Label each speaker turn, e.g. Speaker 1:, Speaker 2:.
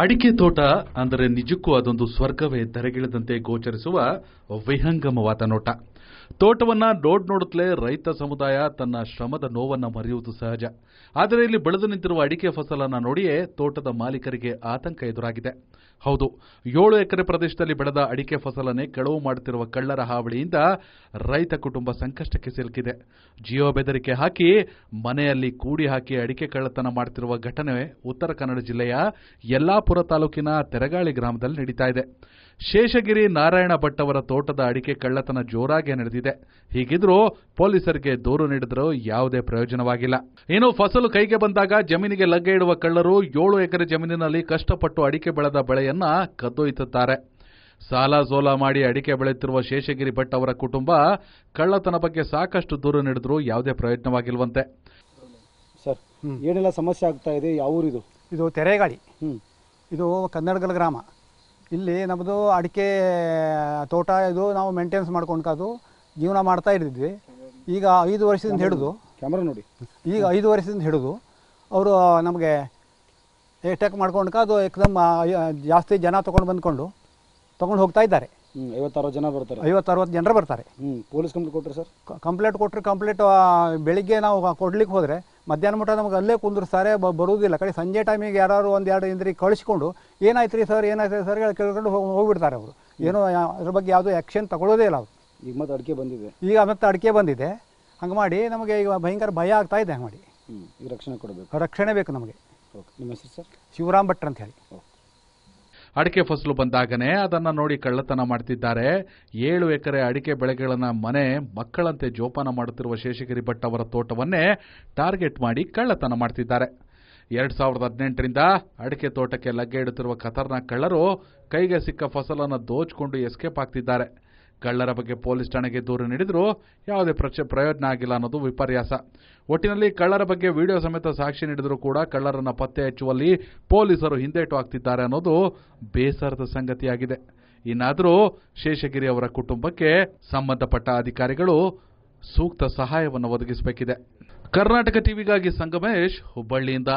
Speaker 1: ಅಡಿಕೆ ತೋಟ ಅಂದರೆ ನಿಜಕ್ಕೂ ಅದೊಂದು ಸ್ವರ್ಗವೇ ಧರೆಗಿಳದಂತೆ ಗೋಚರಿಸುವ ವಿಹಂಗಮವಾದ ನೋಟ ತೋಟವನ್ನ ನೋಡ್ ನೋಡುತ್ತಲೇ ರೈತ ಸಮುದಾಯ ತನ್ನ ಶ್ರಮದ ನೋವನ್ನು ಮರೆಯುವುದು ಸಹಜ ಆದರೆ ಇಲ್ಲಿ ಬೆಳೆದು ನಿಂತಿರುವ ಅಡಿಕೆ ಫಸಲನ್ನು ನೋಡಿಯೇ ತೋಟದ ಮಾಲೀಕರಿಗೆ ಆತಂಕ ಎದುರಾಗಿದೆ ಹೌದು ಏಳು ಎಕರೆ ಪ್ರದೇಶದಲ್ಲಿ ಬೆಳೆದ ಅಡಿಕೆ ಫಸಲನ್ನೇ ಕೆಳವು ಮಾಡುತ್ತಿರುವ ಕಳ್ಳರ ಹಾವಳಿಯಿಂದ ರೈತ ಕುಟುಂಬ ಸಂಕಷ್ಟಕ್ಕೆ ಸಿಲುಕಿದೆ ಜಿಯೋ ಬೆದರಿಕೆ ಹಾಕಿ ಮನೆಯಲ್ಲಿ ಕೂಡಿ ಹಾಕಿ ಅಡಿಕೆ ಕಳ್ಳತನ ಮಾಡುತ್ತಿರುವ ಘಟನೆ ಉತ್ತರ ಕನ್ನಡ ಜಿಲ್ಲೆಯ ಎಲ್ಲಾ ಪುರ ತಾಲೂಕಿನ ತೆರಗಾಳಿ ಗ್ರಾಮದಲ್ಲಿ ನಡೀತಾ ಇದೆ ಶೇಷಗಿರಿ ನಾರಾಯಣ ಭಟ್ ಅವರ ತೋಟದ ಅಡಿಕೆ ಕಳ್ಳತನ ಜೋರಾಗಿ ನಡೆದಿದೆ ಹೀಗಿದ್ರೂ ಪೊಲೀಸರಿಗೆ ದೂರು ನೀಡಿದರೂ ಯಾವುದೇ ಪ್ರಯೋಜನವಾಗಿಲ್ಲ ಇನ್ನು ಫಸಲು ಕೈಗೆ ಬಂದಾಗ ಜಮೀನಿಗೆ ಲಗ್ಗೆ ಇಡುವ ಕಳ್ಳರು ಏಳು ಎಕರೆ ಜಮೀನಿನಲ್ಲಿ ಕಷ್ಟಪಟ್ಟು ಅಡಿಕೆ ಬೆಳೆದ ಬೆಳೆಯನ್ನ ಕದ್ದೊಯ್ತಾರೆ ಸಾಲ ಸೋಲ ಮಾಡಿ ಅಡಿಕೆ ಬೆಳೆಯುತ್ತಿರುವ ಶೇಷಗಿರಿ ಭಟ್ ಅವರ ಕುಟುಂಬ ಕಳ್ಳತನ ಬಗ್ಗೆ ಸಾಕಷ್ಟು ದೂರು ನೀಡಿದ್ರೂ ಯಾವುದೇ ಪ್ರಯತ್ನವಾಗಿಲ್ವಂತೆ
Speaker 2: ಸರ್ ಏನೆಲ್ಲ ಸಮಸ್ಯೆ ಆಗ್ತಾ ಇದೆ ಯಾವ ಊರಿದು ಇದು ತೆರೆಗಾಳಿ ಇದು ಕನ್ನಡಗಲ್ ಗ್ರಾಮ ಇಲ್ಲಿ ನಮ್ಮದು ಅಡಿಕೆ ತೋಟ ಇದು ನಾವು ಮೇಂಟೆನೆನ್ಸ್ ಮಾಡ್ಕೊಂಡು ಜೀವನ ಮಾಡ್ತಾ ಇರ್ತಿದ್ವಿ ಈಗ ಐದು ವರ್ಷದಿಂದ ಹಿಡಿದು ಕ್ಯಾಮ್ರಾ ನೋಡಿ ಈಗ ಐದು ವರ್ಷದಿಂದ ಹಿಡಿದು ಅವರು ನಮಗೆ ಟೆಕ್ ಮಾಡ್ಕೊಂಡು ಅದು ಎಕ್ದಮ್ ಜಾಸ್ತಿ ಜನ ತೊಗೊಂಡು ಬಂದ್ಕೊಂಡು ತೊಗೊಂಡು ಹೋಗ್ತಾ ಇದ್ದಾರೆ ಐವತ್ತರವತ್ತು ಜನ ಬರ್ತಾರೆ ಐವತ್ತು ಜನರು ಬರ್ತಾರೆ ಹ್ಞೂ ಪೊಲೀಸ್ ಕಂಪ್ಲೇಂಟ್ ಕೊಟ್ಟರೆ ಸರ್ ಕಂಪ್ಲೇಂಟ್ ಕೊಟ್ಟರೆ ಕಂಪ್ಲೇಂಟ್ ಬೆಳಿಗ್ಗೆ ನಾವು ಕೊಡ್ಲಿಕ್ಕೆ ಹೋದರೆ ಮಧ್ಯಾಹ್ನ ಮಟ್ಟ ನಮಗೆ ಅಲ್ಲೇ ಕುಂದಿರ್ತಾರೆ ಬ ಬರುವುದಿಲ್ಲ ಕಡೆ ಸಂಜೆ ಟೈಮಿಗೆ ಯಾರು ಒಂದು ಎರಡು ಇಂದ್ರಿಗೆ ಕಳಿಸ್ಕೊಂಡು ಏನಾಯ್ತು ರೀ ಸರ್ ಏನಾಯ್ತು ರೀ ಸರ್ ಕೇಳ್ಕೊಂಡು ಹೋಗಿ ಹೋಗಿಬಿಡ್ತಾರೆ ಅವರು ಏನೋ ಅದ್ರ ಬಗ್ಗೆ ಯಾವುದೋ ಆ್ಯಕ್ಷನ್ ತಗೊಳ್ಳೋದೇ ಇಲ್ಲ ಅವರು ಈಗ ಮತ್ತೆ ಅಡಿಕೆ ಬಂದಿದೆ ಈಗ ಮತ್ತೆ ಅಡಿಕೆ ಬಂದಿದೆ ಹಂಗೆ ಮಾಡಿ ನಮಗೆ ಈಗ ಭಯಂಕರ ಭಯ ಆಗ್ತಾ ಇದೆ ಹಂಗೆ ಮಾಡಿ ರಕ್ಷಣೆ ಕೊಡಬೇಕು ರಕ್ಷಣೆ ಬೇಕು ನಮಗೆ ಓಕೆ ನಿಮ್ಮ ಹೆಸರು ಸರ್ ಶಿವರಾಮ್ ಭಟ್ರು ಅಂತ ಹೇಳಿ
Speaker 1: ಅಡಿಕೆ ಫಸಲು ಬಂದಾಗನೇ ಅದನ್ನು ನೋಡಿ ಕಳ್ಳತನ ಮಾಡ್ತಿದ್ದಾರೆ ಏಳು ಎಕರೆ ಅಡಿಕೆ ಬೆಳೆಗಳನ್ನು ಮನೆ ಮಕ್ಕಳಂತೆ ಜೋಪಾನ ಮಾಡುತ್ತಿರುವ ಶೇಷಗಿರಿ ಭಟ್ ಅವರ ತೋಟವನ್ನೇ ಟಾರ್ಗೆಟ್ ಮಾಡಿ ಕಳ್ಳತನ ಮಾಡ್ತಿದ್ದಾರೆ ಎರಡ್ ಸಾವಿರದ ಹದಿನೆಂಟರಿಂದ ಅಡಿಕೆ ತೋಟಕ್ಕೆ ಲಗ್ಗೆ ಇಡುತ್ತಿರುವ ಖತರ್ನಾಕ್ ಕಳ್ಳರು ಕೈಗೆ ಸಿಕ್ಕ ಫಸಲನ್ನು ದೋಚಿಕೊಂಡು ಎಸ್ಕೇಪ್ ಆಗ್ತಿದ್ದಾರೆ ಕಳ್ಳರ ಬಗ್ಗೆ ಪೊಲೀಸ್ ಠಾಣೆಗೆ ದೂರು ನೀಡಿದರೂ ಯಾವುದೇ ಪ್ರಯೋಜನ ಆಗಿಲ್ಲ ಅನ್ನೋದು ವಿಪರ್ಯಾಸ ಒಟ್ಟಿನಲ್ಲಿ ಕಳ್ಳರ ಬಗ್ಗೆ ವಿಡಿಯೋ ಸಮೇತ ಸಾಕ್ಷಿ ನೀಡಿದರೂ ಕೂಡ ಕಳ್ಳರನ್ನ ಪತ್ತೆ ಹಚ್ಚುವಲ್ಲಿ ಪೊಲೀಸರು ಹಿಂದೇಟು ಹಾಕ್ತಿದ್ದಾರೆ ಅನ್ನೋದು ಬೇಸರದ ಸಂಗತಿಯಾಗಿದೆ ಇನ್ನಾದರೂ ಶೇಷಗಿರಿ ಅವರ ಕುಟುಂಬಕ್ಕೆ ಸಂಬಂಧಪಟ್ಟ ಅಧಿಕಾರಿಗಳು ಸೂಕ್ತ ಸಹಾಯವನ್ನು ಒದಗಿಸಬೇಕಿದೆ ಕರ್ನಾಟಕ ಟಿವಿಗಾಗಿ ಸಂಗಮೇಶ್ ಹುಬ್ಬಳ್ಳಿಯಿಂದ